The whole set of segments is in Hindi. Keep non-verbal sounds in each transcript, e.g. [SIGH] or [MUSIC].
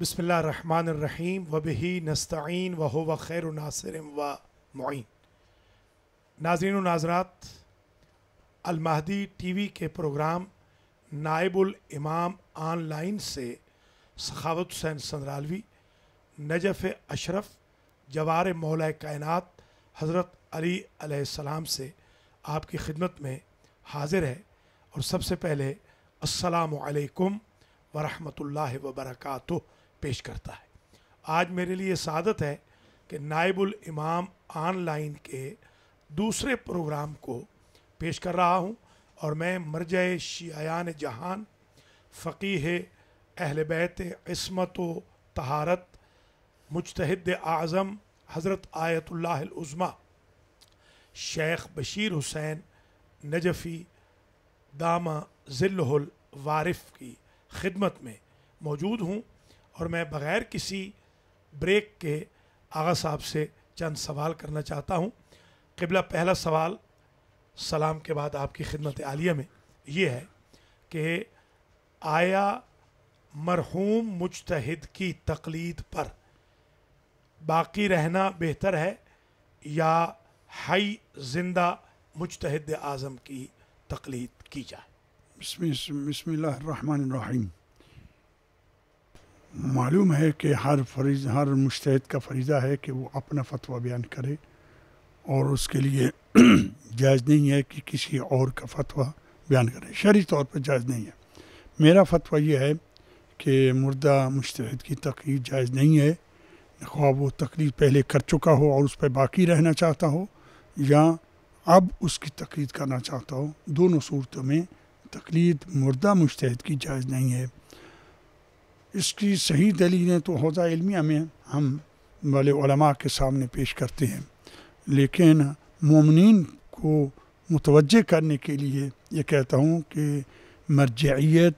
बसमीम वबी नस्तीन व व खैर नासर व मुन नाजरीन नाजरात अलमहदी टी वी के प्रोग्राम नायबुल इमाम ऑनलाइन से सखावत हुसैन संदरालवी नजफ़ अशरफ जवार मौल कायनत हज़रत अली सलाम से आपकी खिदमत में हाजिर है और सबसे पहले असलकम वरहमल वर्का पेश करता है आज मेरे लिए सादत है कि नायबुल इमाम ऑनलाइन के दूसरे प्रोग्राम को पेश कर रहा हूँ और मैं मरज शियान जहान फ़कीह अहल बैत इसमत व तहारत मुजतहद आज़म हज़रत आयतुल्लाज़मा शेख बशीर हुसैन नजफ़ी दामा ज़िल्हुल वारिफ़ की खिदमत में मौजूद हूँ और मैं बग़ैर किसी ब्रेक के आगा साहब से चंद सवाल करना चाहता हूँ किबला पहला सवाल सलाम के बाद आपकी खिदमत आलिया में ये है कि आया मरहूम मुजतहिद की तकलीद पर बाकी रहना बेहतर है या हई जिंदा मुजतहद आज़म की तकलीद की जाए बसमीम मालूम है कि हर फरीज हर मुश्त का फरीज़ा है कि वो अपना फतवा बयान करे और उसके लिए [CLEARS THROAT] जायज़ नहीं है कि किसी और का फतवा बयान करे शरी तौर पर जायज़ नहीं है मेरा फतवा यह है कि मुर्दा मुश्त की तकलीफ जायज़ नहीं है ख्वा वो तकलीफ पहले कर चुका हो और उस पर बाकी रहना चाहता हो या अब उसकी तकलीद करना चाहता हो दोनों सूरतों में तकलीद मुर्दा मुश्त की जायज़ नहीं है इसकी सही दलीलें तो हौजा इलमिया में हम वाले के सामने पेश करते हैं लेकिन ममिन को मुतवजह करने के लिए ये कहता हूँ कि मरजियत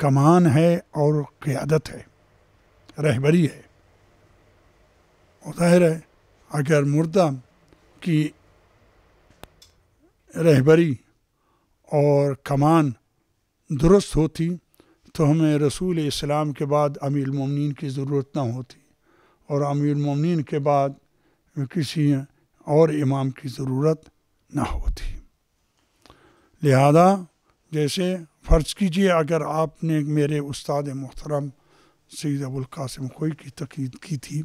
कमान है और क़्यादत है रहबरी है और ज़ाहिर है अगर मुर्दा की रहबरी और कमान दुरुस्त होती तो हमें रसूल इस्लाम के बाद अमीर ममिन की ज़रूरत ना होती और अमीर ममिन के बाद किसी और इमाम की ज़रूरत ना होती लिहाजा जैसे फ़र्ज़ कीजिए अगर आपने मेरे उस्ताद मोहतरम सैद अबुल्कासिम कोई की तकीद की थी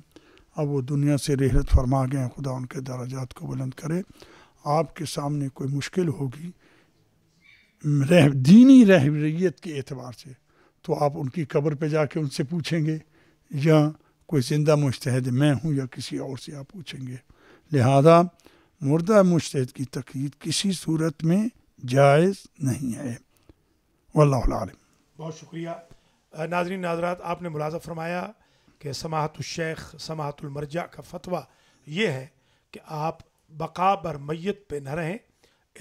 अब वो दुनिया से रेहत फरमा गए खुदा उनके दराजात को बुलंद करे आपके सामने कोई मुश्किल होगी रह दीनी रहबरीत के अतबार से तो आप उनकी कब्र पे जाके उनसे पूछेंगे या कोई ज़िंदा मुश्तहद मैं हूँ या किसी और से आप पूछेंगे लिहाजा मुर्दा मुश्तहद की तकलीद किसी सूरत में जायज़ नहीं है वल्लम बहुत शुक्रिया नाजरीन नाजरात आपने मुलाजा फरमाया कि समाहतुलशेख समाहतुलमरजा का फतवा ये है कि आप बकाबर मैत पे न रहें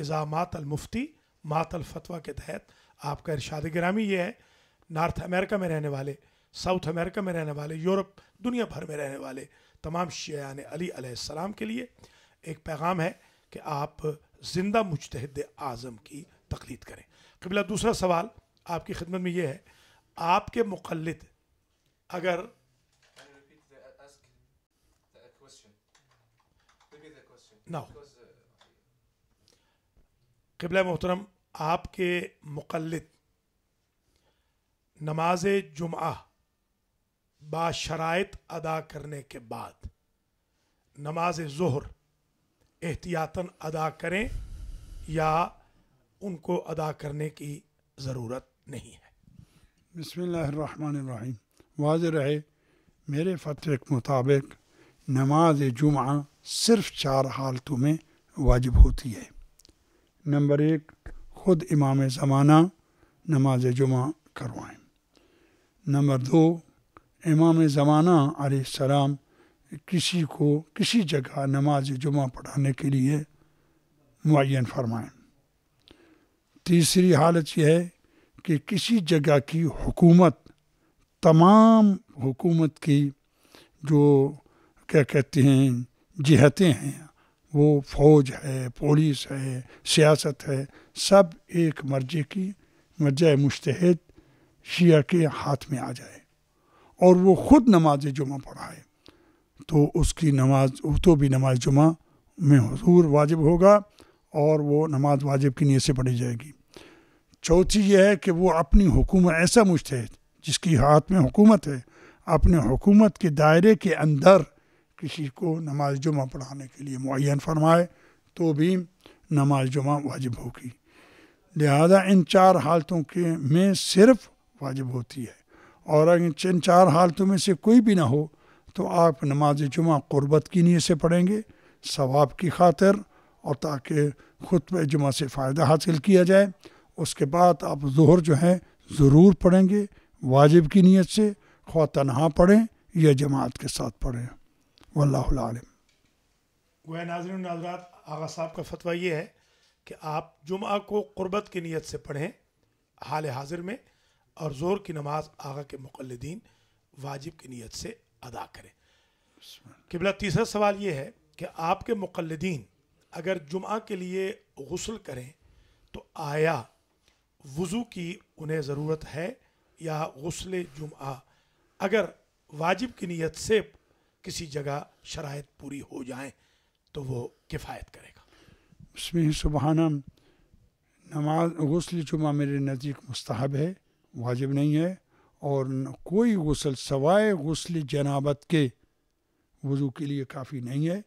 इज़ामात मुफ्ती मातल फतवा के तहत आपका इरशाद ग्रामी ये है नॉर्थ अमेरिका में रहने वाले साउथ अमेरिका में रहने वाले यूरोप दुनिया भर में रहने वाले तमाम शियान अली अलैहिस्सलाम के लिए एक पैगाम है कि आप ज़िंदा मुजतहद आज़म की तकलीद करें कबिला दूसरा सवाल आपकी खिदमत में ये है आपके मुखलद अगर ना कबला मोहतरम आपके मुखलद नमाज जुमा बाशरात अदा करने के बाद नमाज जहर एहतियातन अदा करें या उनको अदा करने की ज़रूरत नहीं है बसमीम वाज रहे मेरे फतवे के मुताबिक नमाज जुमा सिर्फ चार हालतों में वाजिब होती है नंबर एक ख़ुद इमाम ज़माना नमाज जुमा करवाएँ नंबर दो इमाम ज़माना सलाम किसी को किसी जगह नमाज जुमा पढ़ाने के लिए मुन फरमाएँ तीसरी हालत यह है कि किसी जगह की हुकूमत तमाम हुकूमत की जो क्या कहते हैं जिहतें हैं वो फौज है पुलिस है सियासत है सब एक मर्जी की मर्ज मुश्तहद शिया के हाथ में आ जाए और वो खुद नमाज जुमा पढ़ाए तो उसकी नमाज तो भी नमाज जुमा में हजूर वाजिब होगा और वो नमाज वाजिब की नीयत से पढ़ी जाएगी चौथी यह है कि वो अपनी हुकूमत ऐसा मुश्तहद जिसकी हाथ में हुकूमत है अपने हुकूमत के दायरे के अंदर किसी को नमाज जुमा पढ़ाने के लिए मुन फरमाए तो भी नमाज जुमा वाजिब होगी लिहाजा इन चार हालतों के में सिर्फ वाजिब होती है और अगर इन चार हालतों में से कोई भी ना हो तो आप नमाज जुमा क़ुरबत की नीयत से पढ़ेंगे सवाब की खातिर और ताकि खुतब जुमा से फ़ायदा हासिल किया जाए उसके बाद आप जहर जो है ज़रूर पढ़ेंगे वाजिब की नीयत से ख्वा तनहा पढ़ें या जमात के साथ पढ़ें वल्लम गोया नाजर नाजरात आगा साहब का फतवा ये है कि आप जुमा को क़ुरबत की नीयत से पढ़ें हाल हाजिर में और ज़ोर की नमाज आगा के मुखलदीन वाजिब की नीयत से अदा करें किबला तीसरा सवाल ये है कि आपके मुखलदीन अगर जुम्मे के लिए गसल करें तो आया वज़ू की उन्हें ज़रूरत है या गसल जुम्मा अगर वाजिब की नीयत से किसी जगह शरात पूरी हो जाए तो वो किफ़ायत करेगा उसमें सुबहाना नमाज गसल जुमा मेरे नज़दीक मस्तहब है वाजिब नहीं है और कोई गसल सवाए गसल जनाबत के वज़ू के लिए काफ़ी नहीं है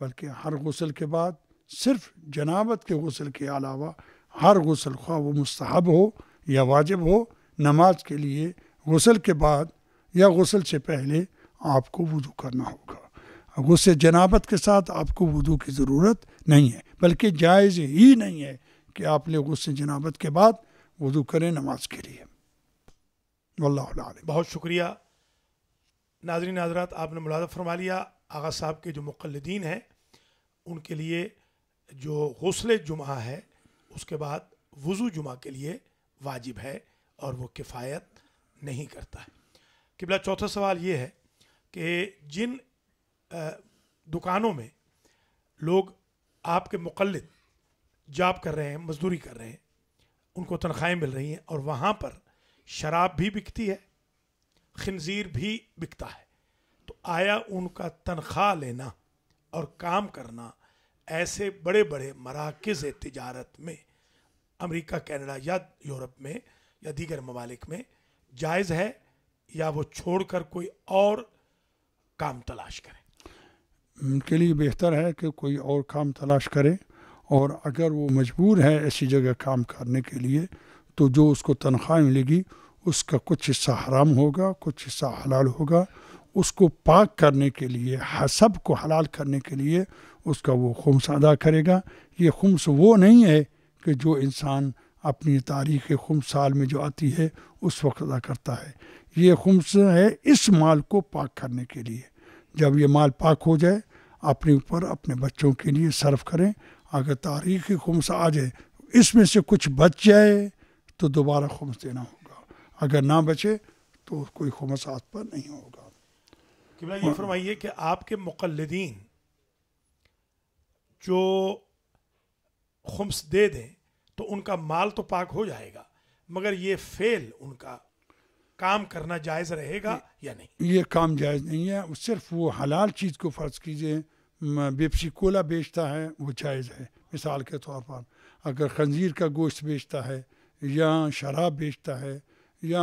बल्कि हर गसल के बाद सिर्फ जनाबत के गसल के अलावा हर गसल ख़्वा वो मस्तहब हो या वाजिब हो नमाज के लिए गसल के बाद या गसल से पहले आपको वज़ू करना होगा गुस्से जनाबत के साथ आपको वज़ू की ज़रूरत नहीं है बल्कि जायज़ ही नहीं है कि आप गुस्से गसल जनाबत के बाद वज़ू करें नमाज के लिए बहुत शुक्रिया नाजरीन नाजरात आपने मुलाजा फरमा लिया आगा साहब के जो मुखलदीन हैं उनके लिए जो गसल जुमा है उसके बाद वज़ू जुमा के लिए वाजिब है और वो किफ़ायत नहीं करता है किबला चौथा सवाल ये है कि जिन दुकानों में लोग आपके मुखल जाप कर रहे हैं मज़दूरी कर रहे हैं उनको तनख्वाहें मिल रही हैं और वहाँ पर शराब भी बिकती है खनजीर भी बिकता है तो आया उनका तनख्वाह लेना और काम करना ऐसे बड़े बड़े मराकज़ तजारत में अमेरिका कनाडा या यूरोप में या दीगर ममालिक में जायज़ है या वो छोड़ कर कोई और काम तलाश करें उनके लिए बेहतर है कि कोई और काम तलाश करें और अगर वो मजबूर है ऐसी जगह काम करने के लिए तो जो उसको तनख्वाह मिलेगी उसका कुछ हिस्सा हराम होगा कुछ हिस्सा हलाल होगा उसको पाक करने के लिए हसब को हलाल करने के लिए उसका वो खुम्स अदा करेगा ये खुम्स वो नहीं है कि जो इंसान अपनी तारीख खुम साल में जो आती है उस वक्त अदा करता है ये खुम्स है इस माल को पाक करने के लिए जब ये माल पाक हो जाए अपने ऊपर अपने बच्चों के लिए सर्व करें अगर तारीख खुम्स आ जाए इसमें से कुछ बच जाए तो दोबारा खुमस देना होगा अगर ना बचे तो कोई खुमस हाथ पर नहीं होगा किबला ये फरमाइए कि आपके मुकलदीन जो खुमस दे दें तो उनका माल तो पाक हो जाएगा मगर ये फेल उनका काम करना जायज़ रहेगा या नहीं ये काम जायज़ नहीं है सिर्फ वो हलाल चीज़ को फ़र्ज़ कीजिए बेपसी कोला बेचता है वो जायज़ है मिसाल के तौर पर अगर खंजीर का गोश्त बेचता है या शराब बेचता है या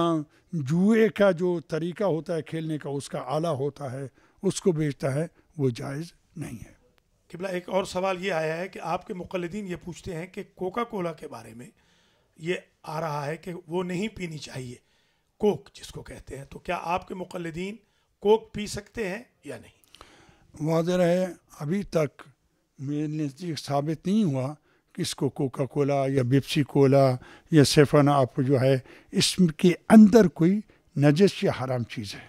जुए का जो तरीका होता है खेलने का उसका आला होता है उसको बेचता है वो जायज़ नहीं है किबला एक और सवाल ये आया है कि आपके मुखलदीन ये पूछते हैं कि कोका कोला के बारे में ये आ रहा है कि वो नहीं पीनी चाहिए कोक जिसको कहते हैं तो क्या आपके मुखलदीन कोक पी सकते हैं या नहीं वाजर है अभी तक मेरे नज़दीक साबित नहीं हुआ इसको कोका कोला या बिप्सी कोला या सेफाना आप जो है इसके अंदर कोई नजस या हराम चीज़ है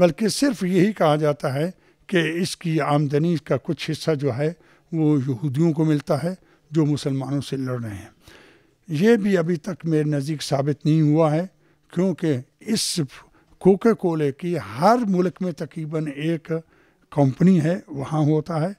बल्कि सिर्फ यही कहा जाता है कि इसकी आमदनी का कुछ हिस्सा जो है वो यहूदियों को मिलता है जो मुसलमानों से लड़ रहे हैं ये भी अभी तक मेरे नज़दीक साबित नहीं हुआ है क्योंकि इस कोका कोले की हर मुल्क में तकरीबन एक कंपनी है वहाँ होता है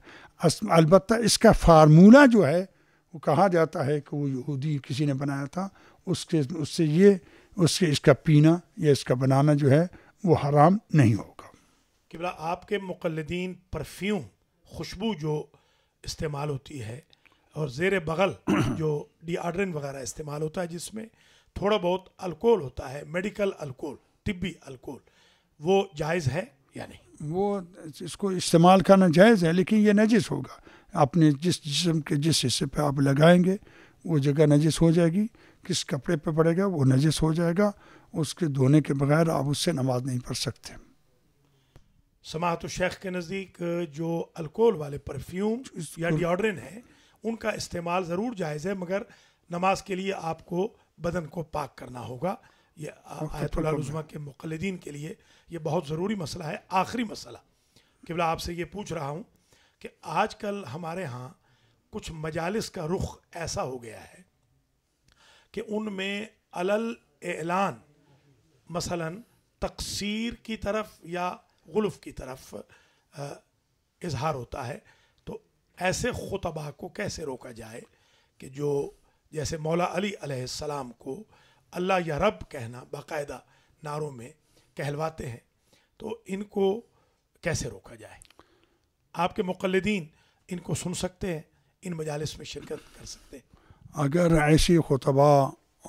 अलबत्त इसका फार्मूला जो है वो कहा जाता है कि वो यहूदी किसी ने बनाया था उसके उससे ये उसके इसका पीना या इसका बनाना जो है वो हराम नहीं होगा कि बोला आपके मुकलदीन परफ्यूम खुशबू जो इस्तेमाल होती है और जेर बगल [CLEARS THROAT] जो डिआड्रेन वगैरह इस्तेमाल होता है जिसमें थोड़ा बहुत अल्कोहल होता है मेडिकल अल्कोहल तिब्बी अल्कोहल वो जायज़ है या नहीं वो इसको इस्तेमाल करना जायज़ है लेकिन ये नजिस होगा अपने जिस जिसम के जिस हिस्से पर आप लगाएंगे वो जगह नजस हो जाएगी किस कपड़े पर पड़ेगा वो नजस हो जाएगा उसके धोने के बगैर आप उससे नमाज नहीं पढ़ सकते समात शेख के नज़दीक जो अल्कोहल वाले परफ्यूम या डिओड्रेंट हैं उनका इस्तेमाल ज़रूर जायज़ है मगर नमाज के लिए आपको बदन को पाक करना होगा ये आयतुल्लाज़मा के मुखलदीन के लिए ये बहुत ज़रूरी मसला है आखिरी मसला किबला आपसे ये पूछ रहा हूँ कि आजकल हमारे यहाँ कुछ मजालिस का रुख ऐसा हो गया है कि उनमें अलल एलान मसलन तकसीर की तरफ या गुल्फ की तरफ इजहार होता है तो ऐसे खुतबा को कैसे रोका जाए कि जो जैसे मौला अली अलैहिस्सलाम को अल्लाह या रब कहना बाकायदा नारों में कहलवाते हैं तो इनको कैसे रोका जाए आपके मुखलदीन इनको सुन सकते हैं इन मजालस में शिरकत कर सकते हैं अगर ऐसी खुतबा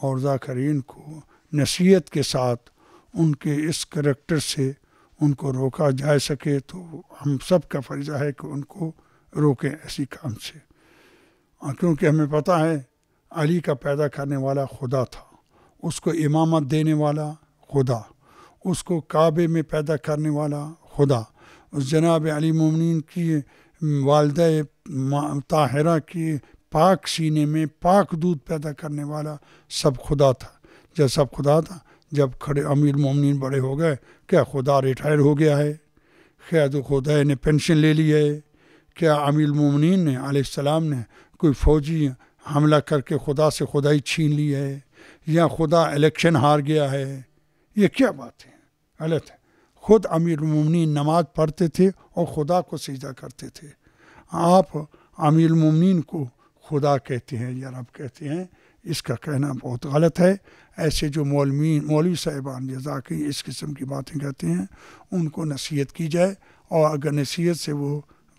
और ज़ाकरीन को नसीहत के साथ उनके इस करेक्टर से उनको रोका जा सके तो हम सब का फर्जा है कि उनको रोकें ऐसी काम से क्योंकि हमें पता है अली का पैदा करने वाला खुदा था उसको इमामत देने वाला खुदा उसको काबे में पैदा करने वाला खुदा उस जनाब अली ममिन की वालद ताहरा के पाक सीने में पाक दूध पैदा करने वाला सब खुदा था जब सब खुदा था जब खड़े अमीर ममिन बड़े हो गए क्या खुदा रिटायर हो गया है क्या तो खुदा ने पेंशन ले ली है क्या अमीर ममिन ने आसमाम ने कोई फौजी हमला करके खुदा से खुदाई छीन ली है या खुदा इलेक्शन हार गया है ये क्या बात है गलत है खुद अमीर उमिन नमाज पढ़ते थे और खुदा को सीधा करते थे आप अमीर उमिन को खुदा कहते हैं या रब कहते हैं इसका कहना बहुत गलत है ऐसे जो मौलवी मौलवी साहिबान जजाक इस किस्म की बातें कहते हैं उनको नसीहत की जाए और अगर नसीहत से वो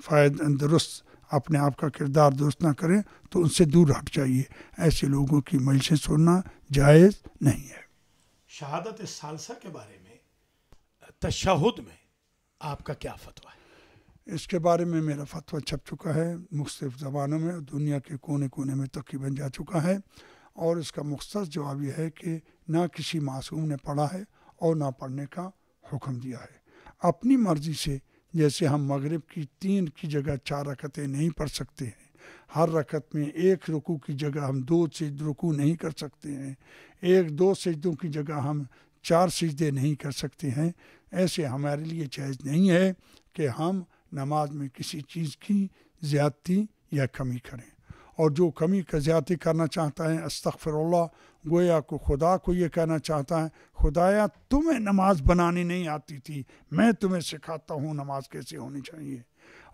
फ़ायद दुरुस्त अपने आप का किरदार दुरुस्त ना करें तो उनसे दूर हट जाइए ऐसे लोगों की मजलिसें सुनना जायज़ नहीं है शहादत सालसा के बारे में तशहद में आपका क्या फतवा है इसके बारे में मेरा फतवा छप चुका है मुख्तफ ज़बानों में दुनिया के कोने कोने में तकरीबन जा चुका है और इसका मुख्त जवाब यह है कि ना किसी मासूम ने पढ़ा है और ना पढ़ने का हुक्म दिया है अपनी मर्ज़ी से जैसे हम मगरब की तीन की जगह चार रकतें नहीं पढ़ सकते हैं हर रकत में एक रुकू की जगह हम दो सिज रुकू नहीं कर सकते हैं एक दो सजदों की जगह हम चार सजदे नहीं कर सकते हैं ऐसे हमारे लिए जायज़ नहीं है कि हम नमाज में किसी चीज़ की ज़्यादती या कमी करें और जो कमी का ज़्यादा करना चाहता है अस्तफ़रल्ला गोया को खुदा को ये कहना चाहता है खुदाया तुम्हें नमाज बनानी नहीं आती थी मैं तुम्हें सिखाता हूँ नमाज कैसे होनी चाहिए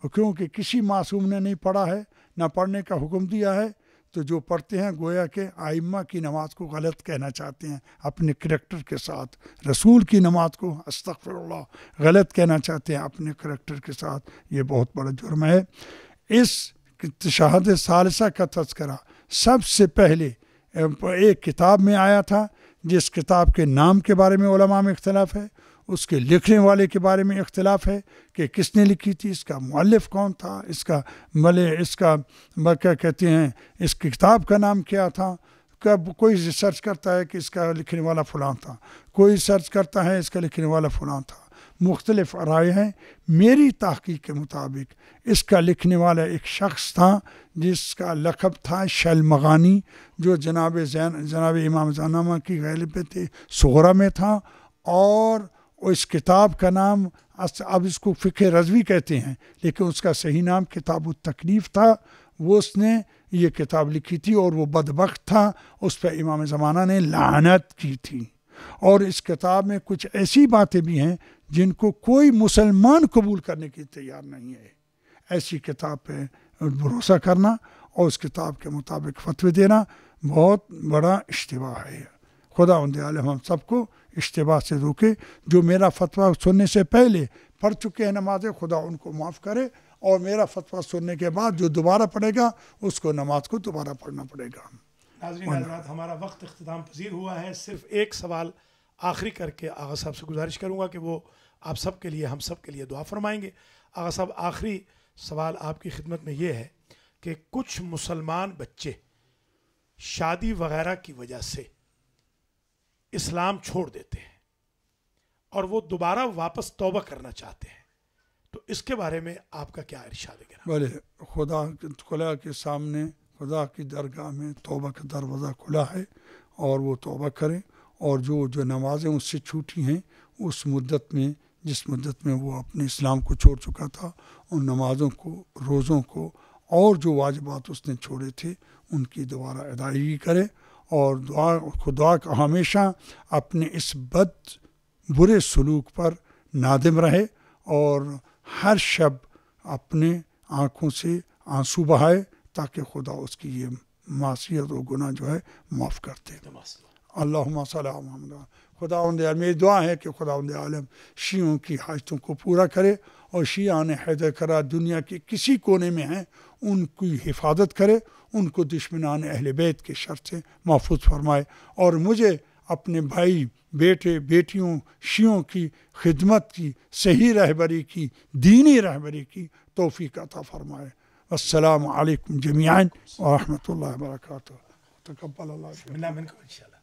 और क्योंकि किसी मासूम ने नहीं पढ़ा है ना पढ़ने का हुक्म दिया है तो जो पढ़ते हैं गोया के आइम्मा की नमाज को गलत कहना चाहते हैं अपने करेक्टर के साथ रसूल की नमाज को अस्तफ़ल्ला गलत कहना चाहते हैं अपने करेक्टर के साथ ये बहुत बड़ा जुर्म है इस शहद सालसा का तस्करा सबसे पहले एक किताब में आया था जिस किताब के नाम के बारे में में इख्तलाफ है उसके लिखने वाले के बारे में इख्तलाफ है कि किसने लिखी थी इसका मुल्फ कौन था इसका मले इसका क्या कहते हैं इस किताब का नाम क्या था कब कोई रिसर्च करता है कि इसका लिखने वाला फ़लाँ था कोई रिसर्च करता है इसका लिखने वाला फ़लाँ था मुख्तलिफ राय हैं मेरी तहकीक के मुताबिक इसका लिखने वाला एक शख्स था जिसका लखब था शैलमगानी जो जनाब जैन जनाब इमाम जानामा की गैल पे थे सोहरा में था और और इस किताब का नाम अब इसको फ़िक्र रजवी कहते हैं लेकिन उसका सही नाम किताब तकलीफ़ था वो उसने ये किताब लिखी थी और वो बदबक था उस पर इमाम ज़माना ने लानत की थी और इस किताब में कुछ ऐसी बातें भी हैं जिनको कोई मुसलमान कबूल करने की तैयार नहीं है ऐसी किताब पे भरोसा करना और उस किताब के मुताबिक फतवे देना बहुत बड़ा इश्तवा है खुदा उन हम सबको इश्तबा से रुके जो मेरा फतवा सुनने से पहले पढ़ चुके हैं नमाज खुदा उनको माफ़ करे और मेरा फतवा सुनने के बाद जो दोबारा पढ़ेगा उसको नमाज को दोबारा पढ़ना पड़ेगा हमारा वक्त अख्ताम पजीर हुआ है सिर्फ एक सवाल आखिरी करके आगा साहब से गुजारिश करूँगा कि वो आप सब के लिए हम सब के लिए दुआ फरमाएंगे आगा साहब आखिरी सवाल आपकी खिदमत में ये है कि कुछ मुसलमान बच्चे शादी वगैरह की वजह से इस्लाम छोड़ देते हैं और वो दोबारा वापस तौबा करना चाहते हैं तो इसके बारे में आपका क्या इरशाद है बोले खुदा खुला के सामने खुदा की दरगाह में तोबा का दरवाज़ा खुला है और वो तोबा करें और जो जो नमाज़ें उससे छूटी हैं उस मुद्दत में जिस मुद्दत में वो अपने इस्लाम को छोड़ चुका था उन नमाज़ों को रोज़ों को और जो वाजबात उसने छोड़े थे उनकी दोबारा अदायगी करें और दुआ खुदा का हमेशा अपने इस बद बुरे सलूक पर नादिम रहे और हर शब अपने आँखों से आंसू बहाए ताकि खुदा उसकी ये मासीत और गुना जो है माफ़ करते अल्लाह खुदा यार मेरी दुआ है कि खुदा आलम शीयों की हाजतों को पूरा करे और शीह ने हैदर करा दुनिया के किसी कोने में हैं उनकी हिफाजत करे उनको दुश्मनान अहल बैत के शर से महफूज फरमाए और मुझे अपने भाई बेटे बेटियों शियों की खिदमत की सही रहबरी की दीनी रहबरी की तोफ़ी अता फरमाए असलकम जमियान वरहमल वर्क तकबल